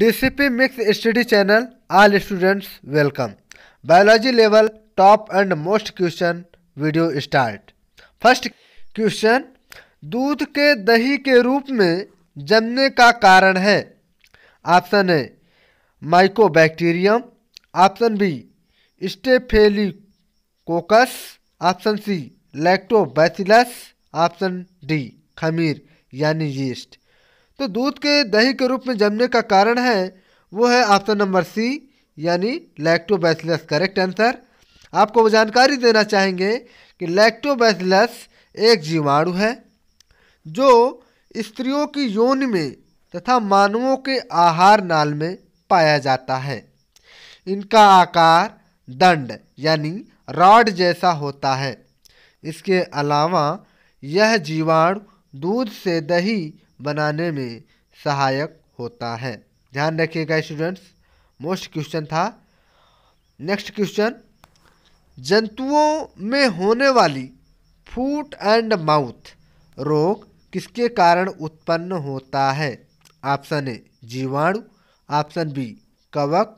DCP mix study channel all students welcome biology level top and most question video start first question दूध के दही के रूप में जमने का कारण है option A Mycobacterium option B Staphylococcus option C Lactobacillus option D खमीर यानी यीस्ट तो दूध के दही के रूप में जमने का कारण है वो है ऑप्शन नंबर सी यानी लैक्टोबैसिलस करेक्ट आंसर आपको वो जानकारी देना चाहेंगे कि लैक्टोबैसिलस एक जीवाणु है जो स्त्रियों की यौन में तथा मानवों के आहार नाल में पाया जाता है इनका आकार दंड यानी रॉड जैसा होता है इसके अलावा यह जीवाणु दूध से दही बनाने में सहायक होता है ध्यान रखिएगा स्टूडेंट्स मोस्ट क्वेश्चन था नेक्स्ट क्वेश्चन जंतुओं में होने वाली फूट एंड माउथ रोग किसके कारण उत्पन्न होता है ऑप्शन ए जीवाणु ऑप्शन बी कवक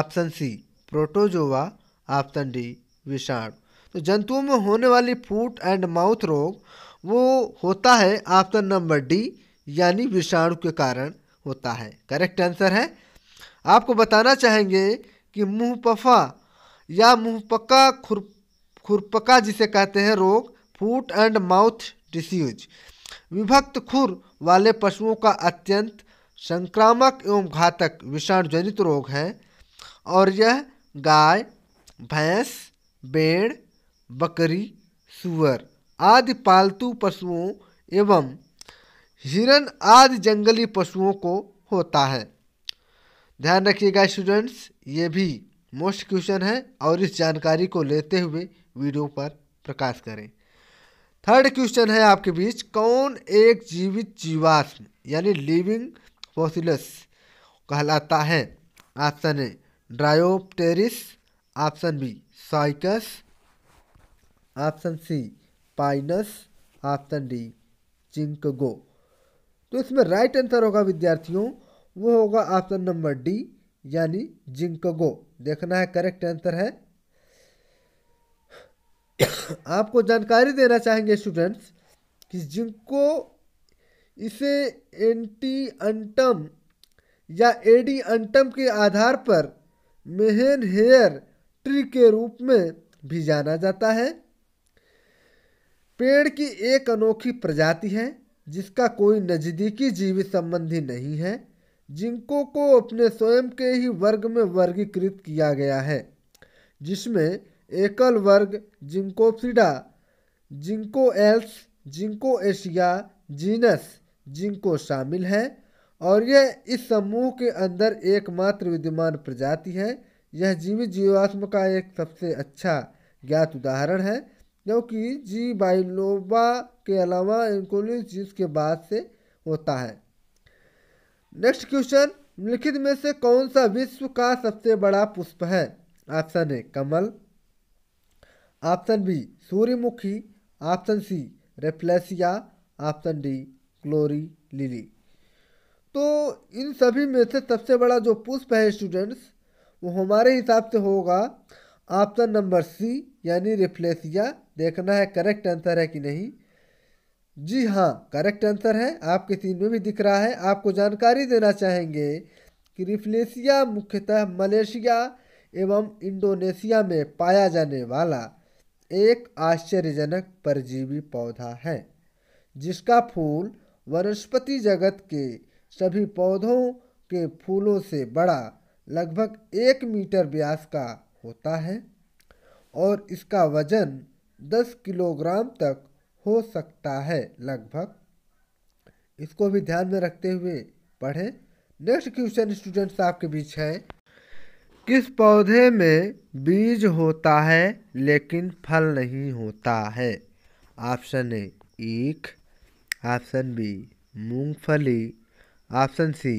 option C protozoa option D विषाणु तो जंतुओं में होने वाली फूट एंड माउथ रोग वो होता है ऑप्शन नंबर डी यानी विषाणु के कारण होता है करेक्ट आंसर है आपको बताना चाहेंगे कि मुँहपफा या मुँहपक्का खुर खुरपका जिसे कहते हैं रोग फूट एंड माउथ डिसीज विभक्त खुर वाले पशुओं का अत्यंत संक्रामक एवं घातक विषाणुजनित रोग है और यह गाय भैंस बेड़ बकरी सुअर आदि पालतू पशुओं एवं हिरण आदि जंगली पशुओं को होता है ध्यान रखिएगा स्टूडेंट्स ये भी मोस्ट क्वेश्चन है और इस जानकारी को लेते हुए वीडियो पर प्रकाश करें थर्ड क्वेश्चन है आपके बीच कौन एक जीवित जीवाश्म यानी लिविंग फोसिलस कहलाता है option A Dryopteris option B Cycas option C Pinus option D Ginkgo तो इसमें राइट आंसर होगा विद्यार्थियों वो होगा ऑप्शन नंबर डी यानी जिंकगो देखना है करेक्ट आंसर है आपको जानकारी देना चाहेंगे स्टूडेंट्स कि जिंको इसे एंटी अंटम या एडी अंटम के आधार पर मेहन हेयर ट्री के रूप में भी जाना जाता है पेड़ की एक अनोखी प्रजाति है जिसका कोई नज़दीकी जीवित संबंधी नहीं है जिनको को अपने स्वयं के ही वर्ग में वर्गीकृत किया गया है जिसमें एकल वर्ग Ginkgophyta Ginkgoales Ginkgoaceae genus Ginkgo शामिल है और यह इस समूह के अंदर एकमात्र विद्यमान प्रजाति है यह जीवित जीवाश्म का एक सबसे अच्छा ज्ञात उदाहरण है कि जी बाइलोबा के अलावा इंकुलिन जीस के बाद से होता है नेक्स्ट क्वेश्चन निम्नलिखित में से कौन सा विश्व का सबसे बड़ा पुष्प है ऑप्शन ए कमल ऑप्शन बी सूर्यमुखी option C Rafflesia option D glory lily तो इन सभी में से सबसे बड़ा जो पुष्प है स्टूडेंट्स वो हमारे हिसाब से होगा ऑप्शन नंबर सी यानी रेफ्लेसिया देखना है करेक्ट आंसर है कि नहीं जी हाँ करेक्ट आंसर है आपके सीन में भी दिख रहा है आपको जानकारी देना चाहेंगे कि रिफ्लेशिया मुख्यतः मलेशिया एवं इंडोनेशिया में पाया जाने वाला एक आश्चर्यजनक परजीवी पौधा है जिसका फूल वनस्पति जगत के सभी पौधों के फूलों से बड़ा लगभग एक मीटर व्यास का होता है और इसका वजन दस किलोग्राम तक हो सकता है लगभग इसको भी ध्यान में रखते हुए पढ़ें नेक्स्ट क्वेश्चन स्टूडेंट्स आपके बीच है किस पौधे में बीज होता है लेकिन फल नहीं होता है ऑप्शन ए ईख ऑप्शन बी मूंगफली ऑप्शन सी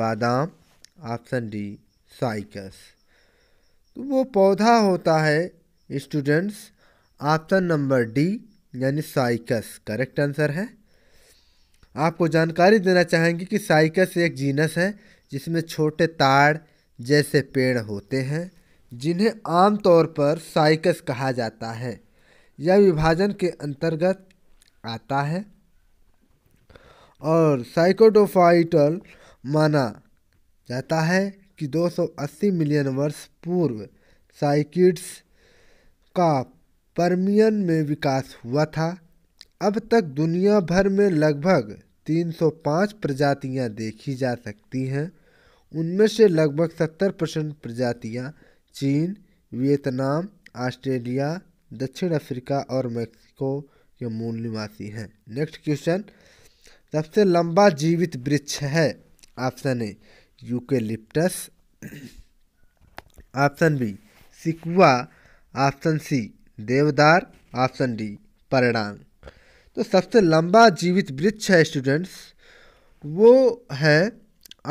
बादाम ऑप्शन डी साइकस तो वो पौधा होता है स्टूडेंट्स ऑप्शन नंबर डी यानी साइकस करेक्ट आंसर है आपको जानकारी देना चाहेंगे कि साइकस एक जीनस है जिसमें छोटे ताड़ जैसे पेड़ होते हैं जिन्हें आमतौर पर साइकस कहा जाता है यह विभाजन के अंतर्गत आता है और साइकोडोफाइटल माना जाता है कि 280 मिलियन वर्ष पूर्व साइकिड्स का परमियन में विकास हुआ था अब तक दुनिया भर में लगभग 305 प्रजातियां देखी जा सकती हैं उनमें से लगभग 70 परसेंट प्रजातियाँ चीन वियतनाम ऑस्ट्रेलिया दक्षिण अफ्रीका और मेक्सिको के मूल निवासी हैं नेक्स्ट क्वेश्चन सबसे लंबा जीवित वृक्ष है option A eucalyptus option B sequoia option C देवदार ऑप्शन डी परडांग तो सबसे लंबा जीवित वृक्ष है स्टूडेंट्स वो है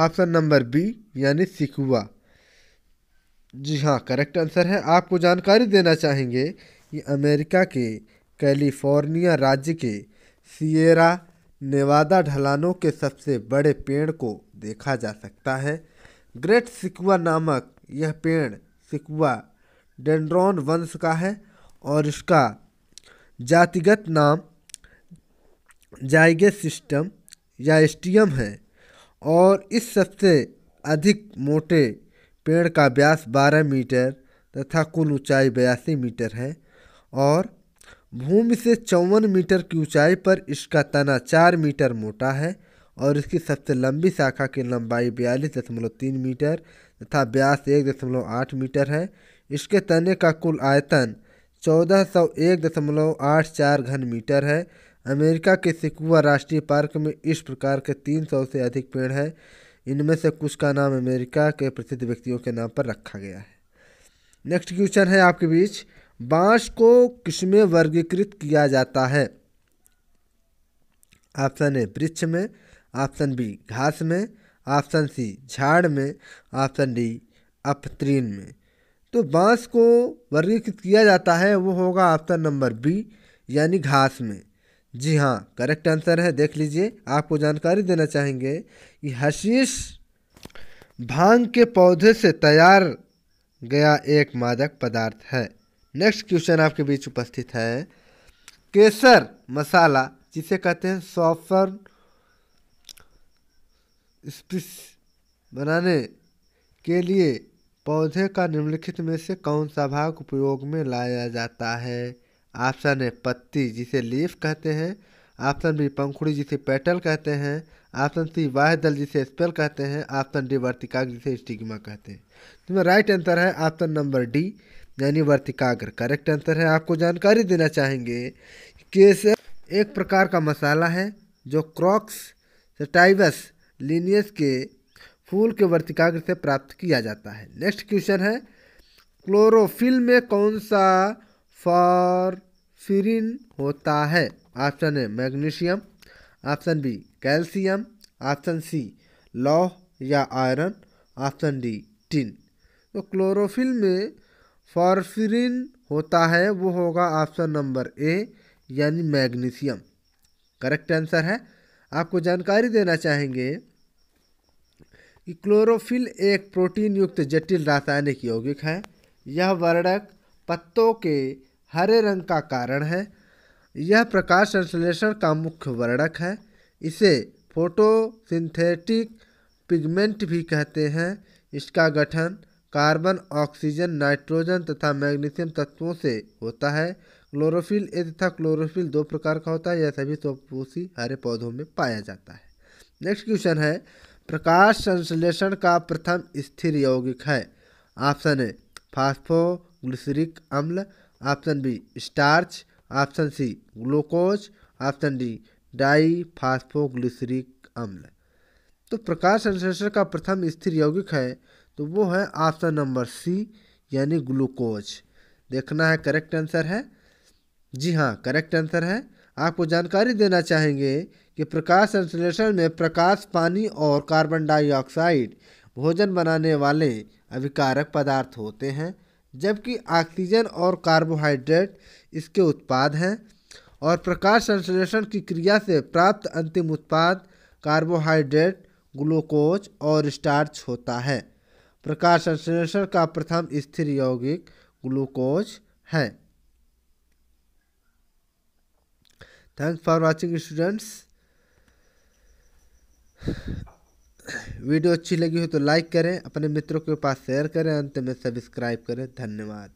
ऑप्शन नंबर बी यानी सिकुआ जी हाँ करेक्ट आंसर है आपको जानकारी देना चाहेंगे कि अमेरिका के कैलिफोर्निया राज्य के सिएरा नेवादा ढलानों के सबसे बड़े पेड़ को देखा जा सकता है ग्रेट सिकुआ नामक यह पेड़ सिकुआ डेंड्रॉन वंश का है और उसका जातिगत नाम जाइगे सिस्टम या एस्टियम है और इस सबसे अधिक मोटे पेड़ का व्यास 12 मीटर तथा कुल ऊंचाई बयासी मीटर है और भूमि से चौवन मीटर की ऊंचाई पर इसका तना चार मीटर मोटा है और इसकी सबसे लंबी शाखा की लंबाई बयालीस दशमलव तीन मीटर तथा व्यास एक दशमलव आठ मीटर है इसके तने का कुल आयतन चौदह सौ एक दशमलव आठ चार घन मीटर है अमेरिका के सिकुआ राष्ट्रीय पार्क में इस प्रकार के तीन सौ से अधिक पेड़ हैं इनमें से कुछ का नाम अमेरिका के प्रसिद्ध व्यक्तियों के नाम पर रखा गया है नेक्स्ट क्वेश्चन है आपके बीच बांस को किसमें वर्गीकृत किया जाता है ऑप्शन ए वृक्ष में ऑप्शन बी घास में ऑप्शन सी झाड़ में ऑप्शन डी अपत्रीन में तो बांस को वर्गीकृत किया जाता है वो होगा ऑप्शन नंबर बी यानी घास में जी हाँ करेक्ट आंसर है देख लीजिए आपको जानकारी देना चाहेंगे कि हशीश भांग के पौधे से तैयार गया एक मादक पदार्थ है नेक्स्ट क्वेश्चन आपके बीच उपस्थित है केसर मसाला जिसे कहते हैं सॉफर स्पिस बनाने के लिए पौधे का निम्नलिखित में से कौन सा भाग उपयोग में लाया जाता है ऑप्शन ए पत्ती जिसे लीफ कहते हैं ऑप्शन बी पंखुड़ी जिसे पेटल कहते हैं ऑप्शन सी वाह दल जिसे स्पेल कहते हैं ऑप्शन डी वर्तिकाग्र जिसे स्टिग्मा कहते हैं इसमें राइट आंसर है ऑप्शन नंबर डी यानी वर्तिकाग्र करेक्ट आंसर है आपको जानकारी देना चाहेंगे केसर एक प्रकार का मसाला है जो क्रॉक्स टाइबस लीनियस के फूल के वर्तिकाग्र से प्राप्त किया जाता है नेक्स्ट क्वेश्चन है क्लोरोफिल में कौन सा फॉरफिरिन होता है option A magnesium option B calcium option C लौह या आयरन ऑप्शन डी टिन तो क्लोरोफिल में फॉरफिरिन होता है वो होगा ऑप्शन नंबर ए यानी मैग्नीशियम करेक्ट आंसर है आपको जानकारी देना चाहेंगे कि क्लोरोफिल एक प्रोटीन युक्त जटिल रासायनिक यौगिक है यह वर्णक पत्तों के हरे रंग का कारण है यह प्रकाश संश्लेषण का मुख्य वर्णक है इसे फोटोसिंथेटिक पिगमेंट भी कहते हैं इसका गठन कार्बन ऑक्सीजन नाइट्रोजन तथा मैग्नीशियम तत्वों से होता है क्लोरोफिल ए तथा क्लोरोफिल दो प्रकार का होता है यह सभी स्वपोषी हरे पौधों में पाया जाता है नेक्स्ट क्वेश्चन है प्रकाश संश्लेषण का प्रथम स्थिर यौगिक है ऑप्शन ए फास्फोग्लिसरिक अम्ल option B starch option C glucose option D diphosphoglyceric अम्ल तो प्रकाश संश्लेषण का प्रथम स्थिर यौगिक है तो वो है ऑप्शन नंबर सी यानी ग्लूकोज देखना है करेक्ट आंसर है जी हाँ करेक्ट आंसर है आपको जानकारी देना चाहेंगे कि प्रकाश संश्लेषण में प्रकाश पानी और कार्बन डाइऑक्साइड भोजन बनाने वाले अभिकारक पदार्थ होते हैं जबकि ऑक्सीजन और कार्बोहाइड्रेट इसके उत्पाद हैं और प्रकाश संश्लेषण की क्रिया से प्राप्त अंतिम उत्पाद कार्बोहाइड्रेट ग्लूकोज और स्टार्च होता है प्रकाश संश्लेषण का प्रथम स्थिर यौगिक ग्लूकोज है thanks for watching students video अच्छी लगी हो तो लाइक करें अपने मित्रों के पास शेयर करें अंत में सब्सक्राइब करें धन्यवाद